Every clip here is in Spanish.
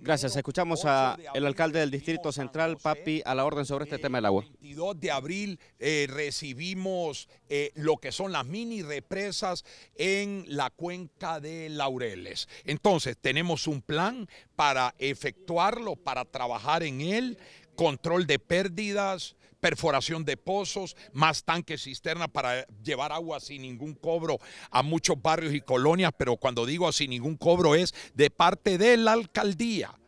Gracias. Escuchamos al alcalde del Distrito Central, Papi, a la orden sobre este eh, tema del agua. El 22 de abril eh, recibimos eh, lo que son las mini represas en la cuenca de Laureles. Entonces, tenemos un plan para efectuarlo, para trabajar en él, control de pérdidas, perforación de pozos, más tanques cisterna para llevar agua sin ningún cobro a muchos barrios y colonias, pero cuando digo sin ningún cobro es de parte de la alcaldía,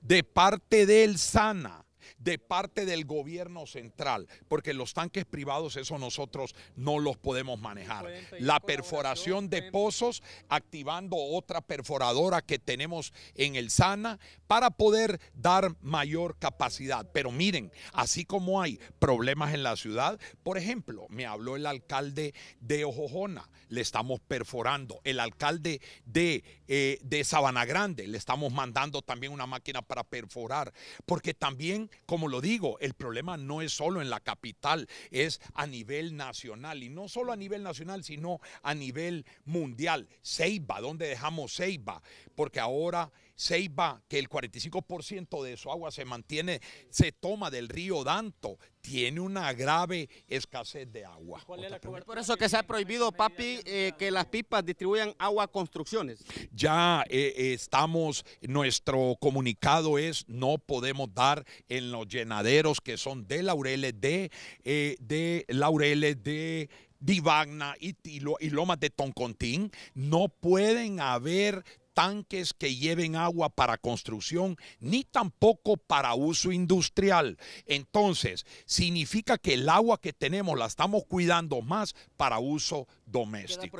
de parte del SANA, de parte del gobierno central, porque los tanques privados eso nosotros no los podemos manejar. La perforación de pozos, activando otra perforadora que tenemos en el SANA para poder dar mayor capacidad. Pero miren, así como hay problemas en la ciudad, por ejemplo, me habló el alcalde de Ojojona, le estamos perforando. El alcalde de, eh, de Sabana Grande, le estamos mandando también una máquina para perforar, porque también como lo digo, el problema no es solo en la capital, es a nivel nacional. Y no solo a nivel nacional, sino a nivel mundial. Ceiba, ¿dónde dejamos Ceiba? Porque ahora Seiba, que el 45% de su agua se mantiene, se toma del río Danto, tiene una grave escasez de agua. Por eso que se ha prohibido, papi, eh, que las pipas distribuyan agua a construcciones. Ya eh, estamos, nuestro comunicado es no podemos dar en los llenaderos que son de Laureles, de, eh, de Laureles, de... Divagna y, y Lomas de Toncontín, no pueden haber tanques que lleven agua para construcción ni tampoco para uso industrial. Entonces, significa que el agua que tenemos la estamos cuidando más para uso doméstico.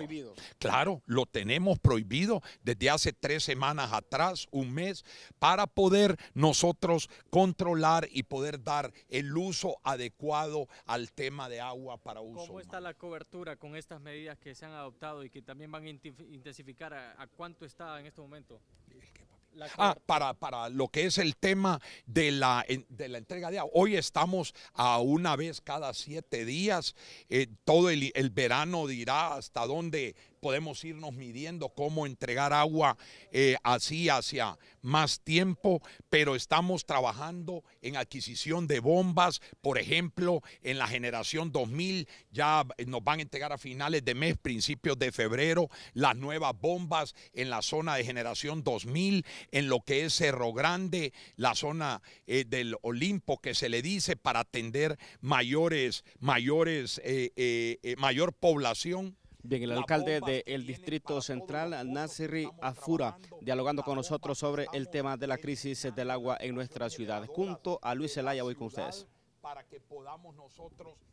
Claro, lo tenemos prohibido desde hace tres semanas atrás, un mes, para poder nosotros controlar y poder dar el uso adecuado al tema de agua para uso. ¿Cómo está la cobertura con estas medidas que se han adoptado y que también van a intensificar? ¿A, cuánto está en este momento? Ah, para, para, lo que es el tema de la, de la entrega de agua. Hoy estamos a una vez cada siete días. Eh, todo el, el, verano dirá hasta dónde podemos irnos midiendo cómo entregar agua eh, así hacia más tiempo, pero estamos trabajando en adquisición de bombas, por ejemplo, en la generación 2000, ya nos van a entregar a finales de mes, principios de febrero, las nuevas bombas en la zona de generación 2000, en lo que es Cerro Grande, la zona eh, del Olimpo que se le dice para atender mayores, mayores, eh, mayor población. Bien, el alcalde del Distrito Central, Nasiri Afura, dialogando con nosotros sobre el tema de la crisis del agua en nuestra ciudad. Junto a Luis elaya voy con ustedes. Para que podamos nosotros